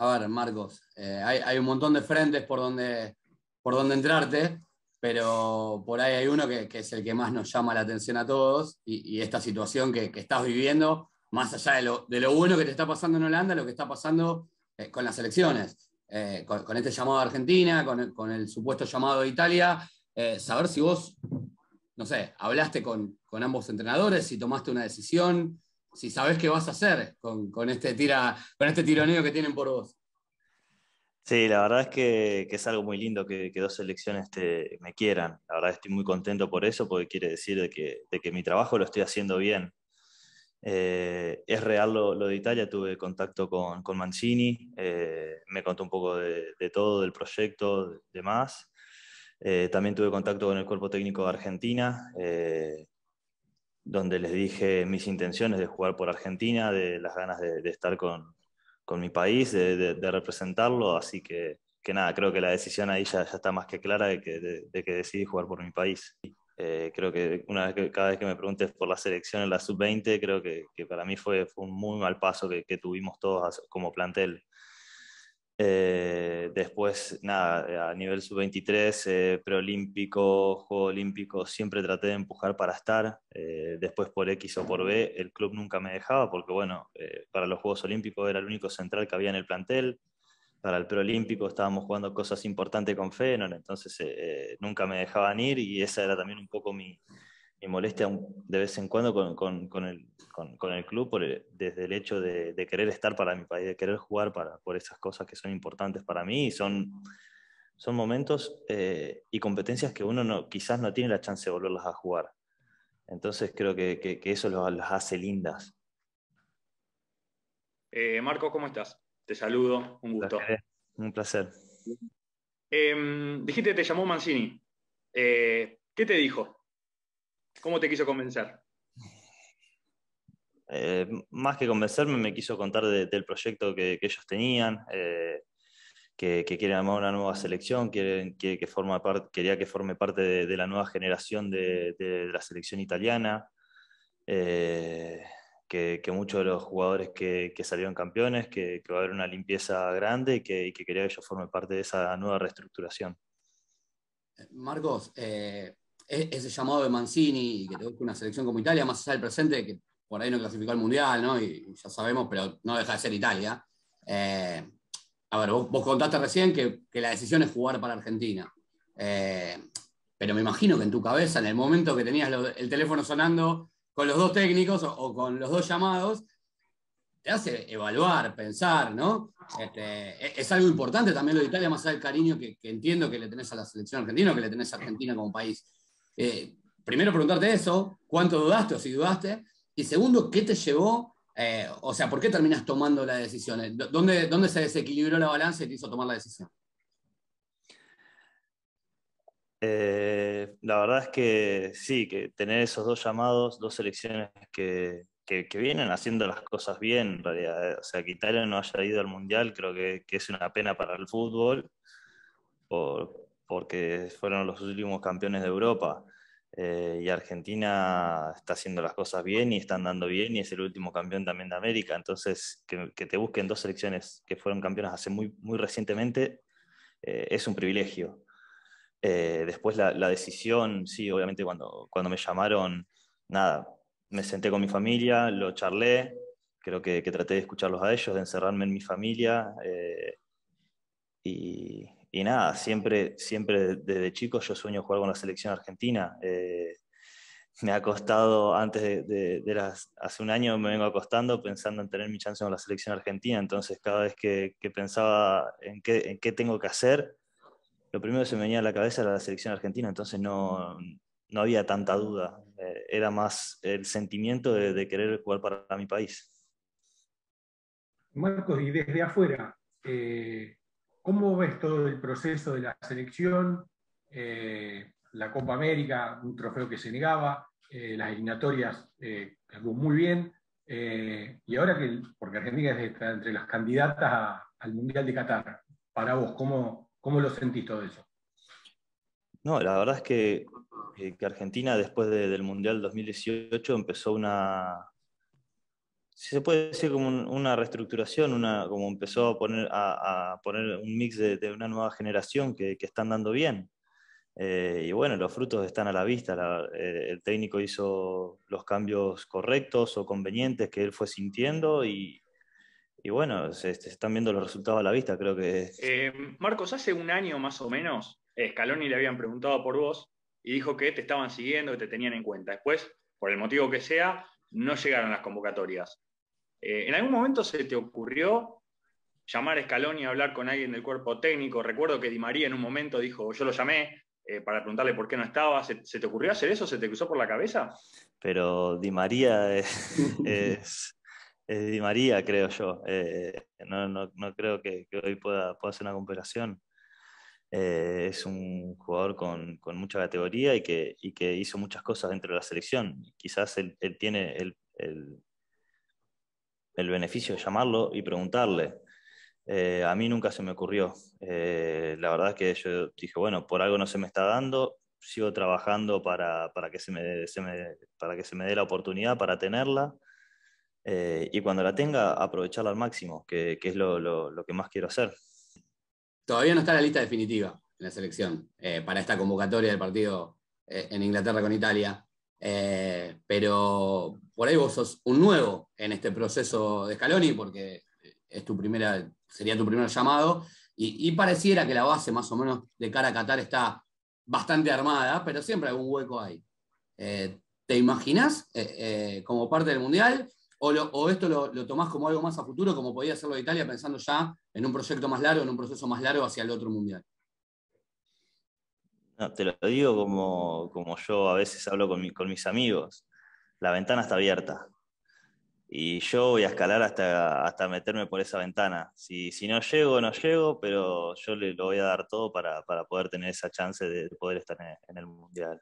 a ver, Marcos, eh, hay, un montón de frentes por donde, por donde entrarte, pero por ahí hay uno que, es el que más nos llama la atención a todos y, esta situación que, estás viviendo, más allá de lo, bueno que te está pasando en Holanda, lo que está pasando eh, con las elecciones, eh, con, este llamado a Argentina, con, el supuesto llamado a Italia, saber si vos, no sé, hablaste con, con ambos entrenadores, si tomaste una decisión si sabes qué vas a hacer con, con, este, tira, con este tironeo que tienen por vos. Sí, la verdad es que, es algo muy lindo que, dos selecciones me quieran. La verdad estoy muy contento por eso, porque quiere decir de que, de que mi trabajo lo estoy haciendo bien. Eh, es real lo, de Italia, tuve contacto con, con Mancini, eh, me contó un poco de, todo, del proyecto, demás. Eh, también tuve contacto con el cuerpo técnico de Argentina donde les dije mis intenciones de jugar por Argentina, de las ganas de, estar con, mi país, de, representarlo, así que, que, nada, creo que la decisión ahí ya, ya está más que clara de que, de, decidí jugar por mi país. Eh, creo que una vez cada vez que me preguntes por la selección en la sub-20, creo que, para mí fue, un muy mal paso que tuvimos todos como plantel. Eh, después, nada, a nivel sub-23, eh, preolímpico, juego olímpico, siempre traté de empujar para estar. Eh, después por X o por B, el club nunca me dejaba porque, bueno, para los Juegos Olímpicos era el único central que había en el plantel. Para el preolímpico estábamos jugando cosas importantes con Fenon, entonces nunca me dejaban ir y esa era también un poco mi, me molesta de vez en cuando con, el, club desde el hecho de, querer estar para mi país, de querer jugar para, por esas cosas que son importantes para mí son, son momentos eh, y competencias que uno quizás no tiene la chance de volverlas a jugar. Entonces creo que, eso las hace lindas. Eh, Marco, ¿cómo estás? Te saludo, un gusto. Un placer. Em, dijiste que te llamó Mancini. Eh, ¿Qué te dijo? ¿Cómo te quiso convencer? Eh, más que convencerme, me quiso contar del proyecto que, ellos tenían, eh, que, quieren armar una nueva selección, que, quería que forme parte de, la nueva generación de, la selección italiana, eh, que, muchos de los jugadores que, salieron campeones, que, va a haber una limpieza grande y que, quería que yo forme parte de esa nueva reestructuración. Marcos, e-, ese llamado de Mancini y que te busque una selección como Italia, más allá del presente, que por ahí no clasificó al Mundial, Y ya sabemos, pero no deja de ser Italia. Eh, a ver, vos, contaste recién que, la decisión es jugar para Argentina. Eh, pero me imagino que en tu cabeza, en el momento que tenías el teléfono sonando con los dos técnicos o, con los dos llamados, te hace evaluar, pensar, ¿no? Este, e-, es, algo importante también lo de Italia, más allá del cariño que, entiendo que le tenés a la selección argentina, o que le tenés a Argentina como país. Eh, primero preguntarte eso, cuánto dudaste o si dudaste, y segundo, ¿qué te llevó? Eh, o sea, ¿por qué terminas tomando la decisión? Eh, ¿Dónde, ¿Dónde se desequilibró la balanza y te hizo tomar la decisión? la verdad es que sí, que tener esos dos llamados, dos selecciones que, vienen haciendo las cosas bien, en realidad. O sea, que Italia no haya ido al Mundial creo que, es una pena para el fútbol, por, porque fueron los últimos campeones de Europa. Eh, y Argentina está haciendo las cosas bien y están dando bien y es el último campeón también de América. Entonces, que, te busquen dos selecciones que fueron campeonas hace muy, muy recientemente eh, es un privilegio. Eh, después la, decisión, sí, obviamente cuando, cuando me llamaron, nada, me senté con mi familia, lo charlé, creo que, traté de escucharlos a ellos, de encerrarme en mi familia. Y, nada, siempre, siempre desde chico yo sueño jugar con la selección argentina. Eh, me ha costado antes de, las. Hace un año me vengo acostando pensando en tener mi chance con la selección argentina. Entonces, cada vez que, pensaba en qué, tengo que hacer, lo primero que se me venía a la cabeza era la selección argentina. Entonces, no, había tanta duda. Eh, era más el sentimiento de, querer jugar para mi país. Marcos, y desde afuera, eh, ¿Cómo ves todo el proceso de la selección? Eh, la Copa América, un trofeo que se negaba, eh, las eliminatorias eh, muy bien, eh, y ahora que, porque Argentina está entre las candidatas al Mundial de Qatar, para vos, ¿cómo, cómo lo sentís todo eso? No, la verdad es que, Argentina después del Mundial 2018 empezó una, se puede decir como una reestructuración, como empezó a poner, a, poner un mix de, una nueva generación que, están dando bien. Eh, y bueno, los frutos están a la vista. Eh, el técnico hizo los cambios correctos o convenientes que él fue sintiendo y, bueno, se, están viendo los resultados a la vista, creo que... Eh, Marcos, hace un año más o menos, eh, Scaloni le habían preguntado por vos y dijo que te estaban siguiendo, que te tenían en cuenta. Después, por el motivo que sea, no llegaron las convocatorias. Eh, ¿En algún momento se te ocurrió llamar a Scaloni y hablar con alguien del cuerpo técnico? Recuerdo que Di María en un momento dijo, yo lo llamé eh, para preguntarle por qué no estaba. ¿Se, te ocurrió hacer eso? ¿Se te cruzó por la cabeza? Pero Di María es, es, Di María, creo yo. Eh, no, creo que, hoy pueda, hacer una comparación. es un jugador con, mucha categoría y que, hizo muchas cosas dentro de la selección. Quizás él, tiene el, el beneficio de llamarlo y preguntarle. Eh, a mí nunca se me ocurrió. Eh, la verdad es que yo dije, bueno, por algo no se me está dando, sigo trabajando para, que, se me, para que se me dé la oportunidad, para tenerla. Eh, y cuando la tenga, aprovecharla al máximo, que, es lo, lo, que más quiero hacer. Todavía no está la lista definitiva en la selección para esta convocatoria del partido en Inglaterra con Italia, pero por ahí vos sos un nuevo en este proceso de Scaloni, porque eh, es tu primera, sería tu primer llamado, y, pareciera que la base más o menos de cara a Qatar está bastante armada, pero siempre hay algún hueco ahí. Eh, ¿Te imaginas eh, como parte del Mundial? ¿O, esto lo, tomás como algo más a futuro, como podía hacerlo Italia, pensando ya en un proyecto más largo, en un proceso más largo hacia el otro Mundial? te lo digo como, yo a veces hablo con mis amigos la ventana está abierta. Y yo voy a escalar hasta, hasta meterme por esa ventana. Si, no llego, no llego, pero yo le lo voy a dar todo para, para poder tener esa chance de poder estar en el Mundial.